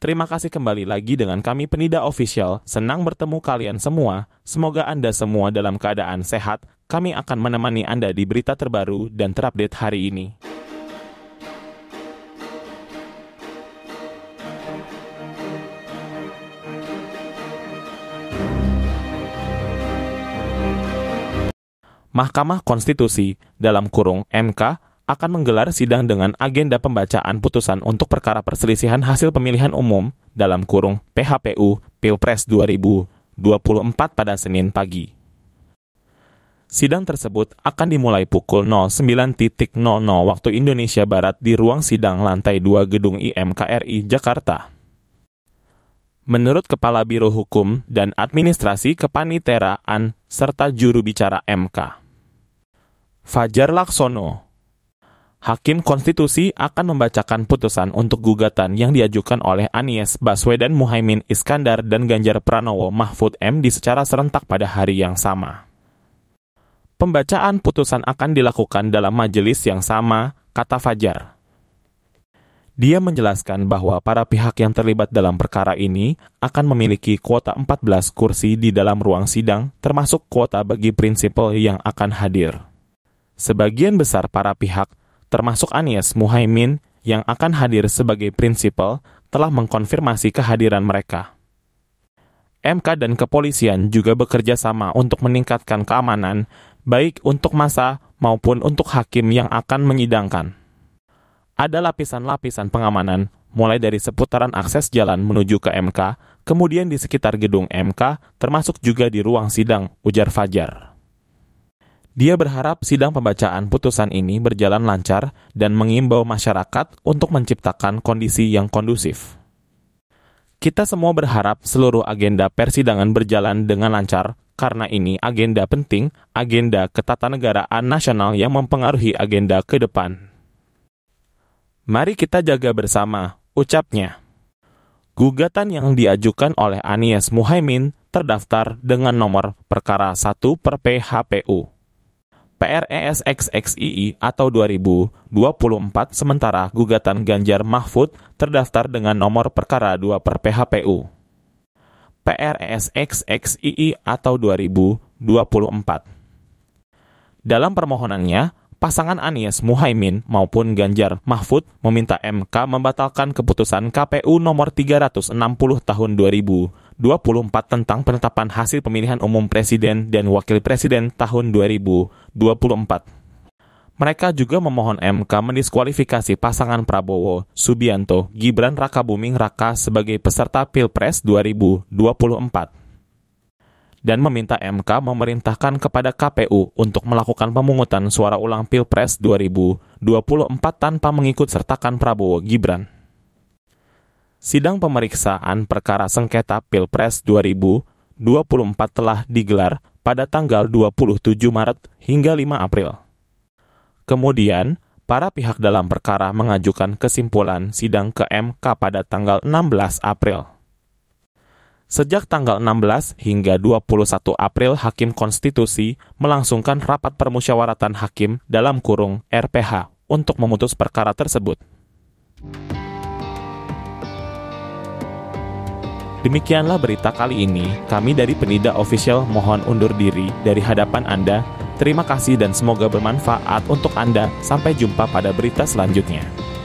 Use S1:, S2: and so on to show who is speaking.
S1: Terima kasih kembali lagi dengan kami Penida Official. Senang bertemu kalian semua. Semoga Anda semua dalam keadaan sehat. Kami akan menemani Anda di berita terbaru dan terupdate hari ini. Mahkamah Konstitusi dalam kurung MK akan menggelar sidang dengan agenda pembacaan putusan untuk perkara perselisihan hasil pemilihan umum dalam kurung PHPU Pilpres 2024 pada Senin pagi. Sidang tersebut akan dimulai pukul 09.00 waktu Indonesia Barat di ruang sidang lantai 2 gedung IMKRI Jakarta. Menurut Kepala Biro Hukum dan Administrasi Kepaniteraan serta juru bicara MK, Fajar Laksono, Hakim Konstitusi akan membacakan putusan untuk gugatan yang diajukan oleh Anies Baswedan Muhaimin Iskandar dan Ganjar Pranowo Mahfud MD secara serentak pada hari yang sama. Pembacaan putusan akan dilakukan dalam majelis yang sama, kata Fajar. Dia menjelaskan bahwa para pihak yang terlibat dalam perkara ini akan memiliki kuota 14 kursi di dalam ruang sidang, termasuk kuota bagi prinsipal yang akan hadir. Sebagian besar para pihak termasuk Anies Muhaimin yang akan hadir sebagai prinsipal, telah mengkonfirmasi kehadiran mereka. MK dan kepolisian juga bekerja sama untuk meningkatkan keamanan, baik untuk masa maupun untuk hakim yang akan menyidangkan. Ada lapisan-lapisan pengamanan, mulai dari seputaran akses jalan menuju ke MK, kemudian di sekitar gedung MK, termasuk juga di ruang sidang, ujar Fajar. Dia berharap sidang pembacaan putusan ini berjalan lancar dan mengimbau masyarakat untuk menciptakan kondisi yang kondusif. Kita semua berharap seluruh agenda persidangan berjalan dengan lancar karena ini agenda penting, agenda ketatanegaraan nasional yang mempengaruhi agenda ke depan. Mari kita jaga bersama, ucapnya. Gugatan yang diajukan oleh Anies Muhaimin terdaftar dengan nomor perkara 1 per PHPU. PRESXXII atau 2024 sementara gugatan Ganjar Mahfud terdaftar dengan nomor perkara 2 per PHPU. PRESXXII atau 2024. Dalam permohonannya, pasangan Anies Muhaimin maupun Ganjar Mahfud meminta MK membatalkan keputusan KPU nomor 360 tahun 2000 24 tentang penetapan hasil pemilihan umum presiden dan wakil presiden tahun 2024. Mereka juga memohon MK mendiskualifikasi pasangan Prabowo, Subianto, Gibran Raka Buming Raka sebagai peserta Pilpres 2024 dan meminta MK memerintahkan kepada KPU untuk melakukan pemungutan suara ulang Pilpres 2024 tanpa mengikut sertakan Prabowo Gibran sidang pemeriksaan perkara sengketa Pilpres 2024 telah digelar pada tanggal 27 Maret hingga 5 April. Kemudian, para pihak dalam perkara mengajukan kesimpulan sidang ke MK pada tanggal 16 April. Sejak tanggal 16 hingga 21 April, Hakim Konstitusi melangsungkan rapat permusyawaratan hakim dalam kurung RPH untuk memutus perkara tersebut. Demikianlah berita kali ini. Kami dari Penida Official mohon undur diri dari hadapan Anda. Terima kasih dan semoga bermanfaat untuk Anda. Sampai jumpa pada berita selanjutnya.